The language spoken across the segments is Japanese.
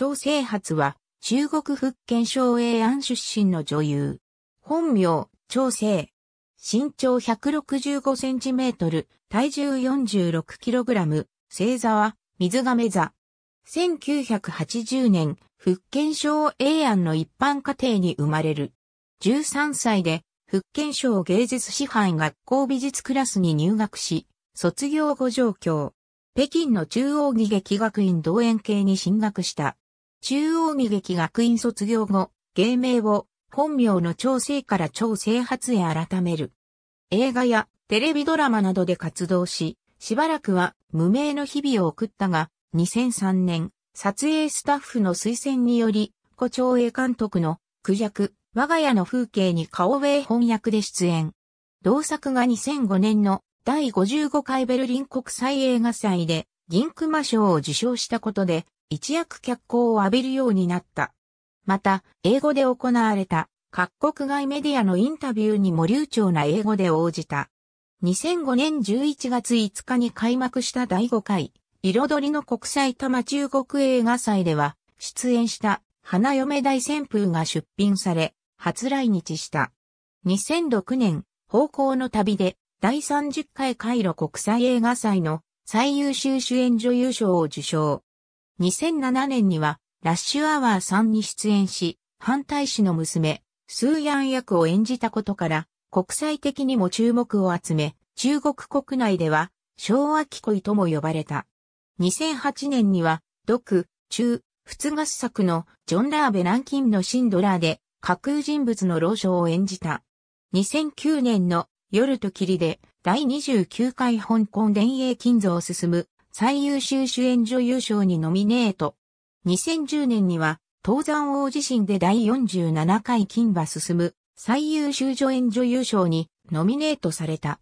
張清発は、中国福建省永安出身の女優。本名、張清。身長165センチメートル、体重46キログラム、星座は、水亀座。1980年、福建省永安の一般家庭に生まれる。13歳で、福建省芸術師範学校美術クラスに入学し、卒業後上京。北京の中央技劇学院同園系に進学した。中央美劇学院卒業後、芸名を本名の長生から長生発へ改める。映画やテレビドラマなどで活動し、しばらくは無名の日々を送ったが、2003年、撮影スタッフの推薦により、古長英監督の苦弱、我が家の風景に顔ウェイ翻訳で出演。同作が2005年の第55回ベルリン国際映画祭で銀熊賞を受賞したことで一躍脚光を浴びるようになった。また、英語で行われた各国外メディアのインタビューにも流暢な英語で応じた。2005年11月5日に開幕した第5回、彩りの国際多摩中国映画祭では、出演した花嫁大旋風が出品され、初来日した。2006年、方向の旅で、第30回カイロ国際映画祭の最優秀主演女優賞を受賞。2007年には、ラッシュアワー3に出演し、反対氏の娘、スーヤン役を演じたことから、国際的にも注目を集め、中国国内では、昭和期恋とも呼ばれた。2008年には、独、中、仏合作のジョン・ラーベ・ランキンのシンドラーで架空人物の老将を演じた。2009年の夜と霧で第29回香港電影金像を進む最優秀主演女優賞にノミネート。2010年には、東山王地震で第47回金馬進む最優秀助演女優賞にノミネートされた。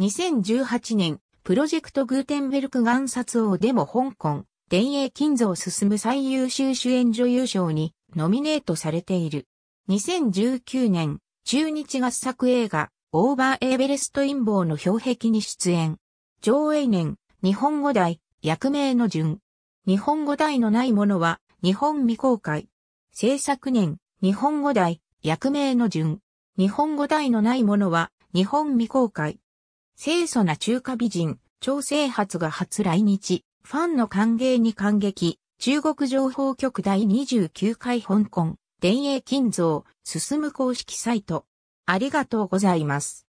2018年、プロジェクトグーテンベルク暗殺王でも香港、電影金蔵進む最優秀主演女優賞にノミネートされている。2019年、中日合作映画、オーバーエーベレスト陰謀の標壁に出演。上映年、日本語題、役名の順。日本語題のないものは、日本未公開。制作年、日本語題、役名の順。日本語題のないものは、日本未公開。清楚な中華美人、調整発が初来日。ファンの歓迎に感激。中国情報局第29回香港、電影金蔵、進む公式サイト。ありがとうございます。